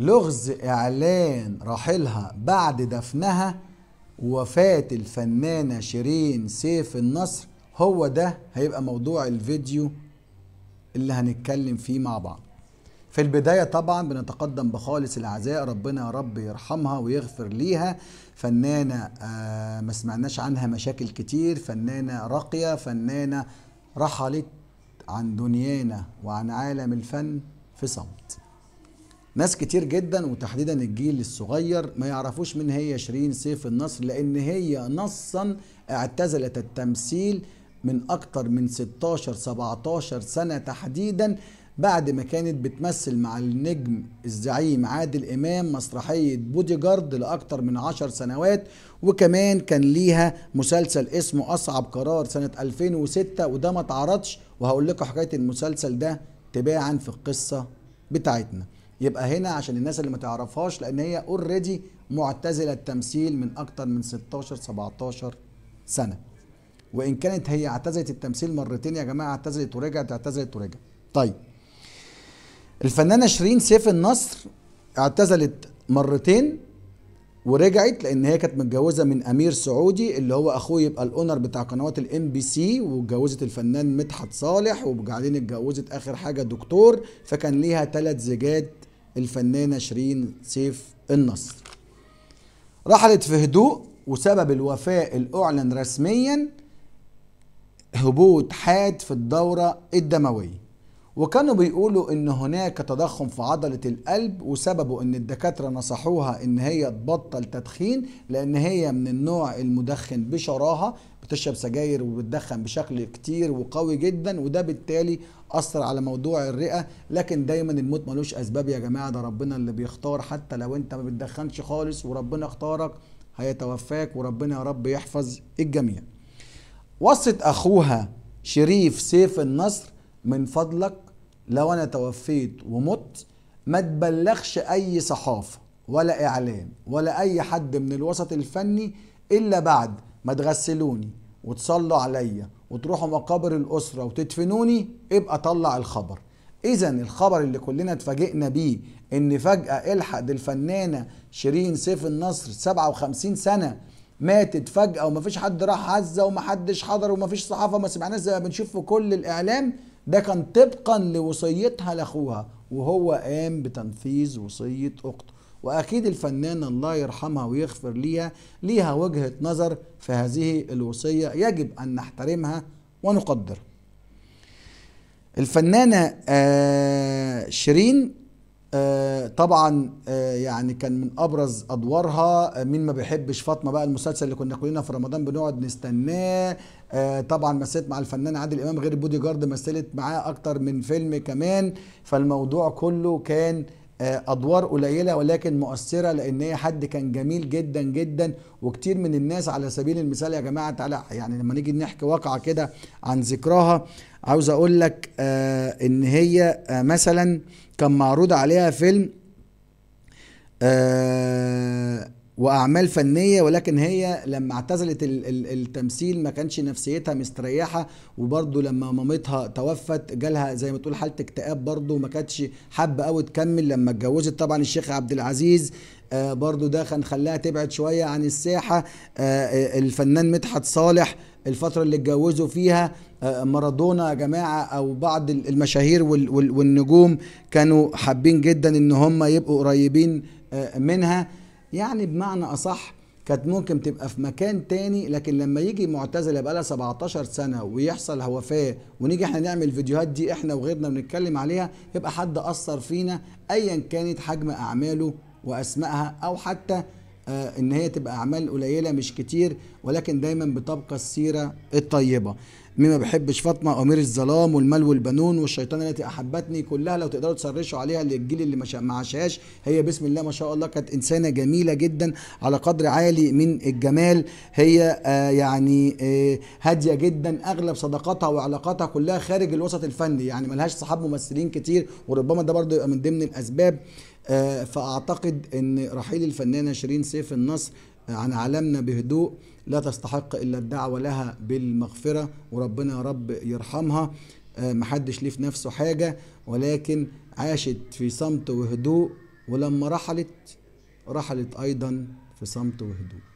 لغز إعلان راحلها بعد دفنها ووفاة الفنانة شيرين سيف النصر هو ده هيبقى موضوع الفيديو اللي هنتكلم فيه مع بعض في البداية طبعا بنتقدم بخالص الأعزاء ربنا يا رب يرحمها ويغفر ليها فنانة آه، ما سمعناش عنها مشاكل كتير فنانة راقية فنانة رحلت عن دنيانا وعن عالم الفن في صمت ناس كتير جدا وتحديدا الجيل الصغير ما يعرفوش من هي شيرين سيف النصر لان هي نصا اعتزلت التمثيل من اكتر من 16 17 سنه تحديدا بعد ما كانت بتمثل مع النجم الزعيم عادل امام مسرحيه بودي جارد لاكتر من 10 سنوات وكمان كان ليها مسلسل اسمه اصعب قرار سنه 2006 وده ما اتعرضش وهقول لكم حكايه المسلسل ده تباعا في القصه بتاعتنا يبقى هنا عشان الناس اللي ما تعرفهاش لان هي اوريدي معتزله التمثيل من اكتر من 16 17 سنه وان كانت هي اعتزلت التمثيل مرتين يا جماعه اعتزلت ورجعت اعتزلت ورجعت طيب الفنانه شيرين سيف النصر اعتزلت مرتين ورجعت لان هي كانت متجوزه من امير سعودي اللي هو اخوه يبقى الاونر بتاع قنوات الام بي سي واتجوزت الفنان مدحت صالح وبعدين اتجوزت اخر حاجه دكتور فكان ليها ثلاث زيجات الفنانة شيرين سيف النصر رحلت في هدوء وسبب الوفاة الأعلن رسميا هبوط حاد في الدورة الدموية وكانوا بيقولوا ان هناك تضخم في عضلة القلب وسببه ان الدكاترة نصحوها ان هي تبطل تدخين لان هي من النوع المدخن بشراهة بتشرب سجاير وبتدخن بشكل كتير وقوي جدا وده بالتالي اثر على موضوع الرئه لكن دايما الموت ملوش اسباب يا جماعه ده ربنا اللي بيختار حتى لو انت ما بتدخنش خالص وربنا اختارك هيتوفاك وربنا يا رب يحفظ الجميع وصت اخوها شريف سيف النصر من فضلك لو انا توفيت ومت ما تبلغش اي صحافه ولا اعلام ولا اي حد من الوسط الفني الا بعد ما تغسلوني وتصلوا عليا وتروحوا مقابر الاسره وتدفنوني ابقى طلع الخبر اذا الخبر اللي كلنا اتفاجئنا بيه ان فجاه الحق الفنانه شيرين سيف النصر 57 سنه ماتت فجاه ومفيش حد راح عزه ومحدش حضر ومفيش صحافه ما سمعناش زي ما بنشوف في كل الاعلام ده كان طبقا لوصيتها لاخوها وهو قام بتنفيذ وصيه اخته واكيد الفنانه الله يرحمها ويغفر ليها ليها وجهه نظر في هذه الوصيه يجب ان نحترمها ونقدرها الفنانه آه، شيرين آه، طبعا آه، يعني كان من ابرز ادوارها آه، مين ما بيحبش فاطمه بقى المسلسل اللي كنا كلنا في رمضان بنقعد نستناه طبعا مثلت مع الفنان عادل امام غير بودي جارد مثلت معاه اكتر من فيلم كمان فالموضوع كله كان آه، ادوار قليله ولكن مؤثره لان هي حد كان جميل جدا جدا وكتير من الناس على سبيل المثال يا جماعه تعالى يعني لما نيجي نحكي واقعه كده عن ذكراها عاوز اقول لك آه، ان هي آه، مثلا كان معروض عليها فيلم آه واعمال فنيه ولكن هي لما اعتزلت التمثيل ما كانش نفسيتها مستريحه وبرده لما مامتها توفت جالها زي ما تقول حاله اكتئاب برده ما كانتش حابه قوي تكمل لما اتجوزت طبعا الشيخ عبد العزيز آه، برده ده كان خلاها تبعد شويه عن الساحه آه، آه، الفنان مدحت صالح الفتره اللي اتجوزوا فيها مارادونا يا جماعه او بعض المشاهير والنجوم كانوا حابين جدا ان هم يبقوا قريبين منها يعني بمعنى أصح كانت ممكن تبقى في مكان تاني لكن لما يجي معتزله يبقى لها 17 سنه ويحصل وفاه ونيجي احنا نعمل فيديوهات دي احنا وغيرنا بنتكلم عليها يبقى حد اثر فينا ايا كانت حجم اعماله واسمائها او حتى آه، ان هي تبقى اعمال قليله مش كتير ولكن دايما بتبقى السيره الطيبه مما بحبش فاطمه امير الظلام والمال والبنون والشيطان التي احبتني كلها لو تقدروا تسرشوا عليها للجيل اللي ما عاشهاش هي بسم الله ما شاء الله كانت انسانه جميله جدا على قدر عالي من الجمال هي آه يعني آه هاديه جدا اغلب صداقاتها وعلاقاتها كلها خارج الوسط الفني يعني ملهاش صحاب ممثلين كتير وربما ده برضه يبقى من ضمن الاسباب آه، فاعتقد ان رحيل الفنانه شيرين سيف النصر آه، عن عالمنا بهدوء لا تستحق الا الدعوه لها بالمغفره وربنا يا رب يرحمها آه، محدش ليه في نفسه حاجه ولكن عاشت في صمت وهدوء ولما رحلت رحلت ايضا في صمت وهدوء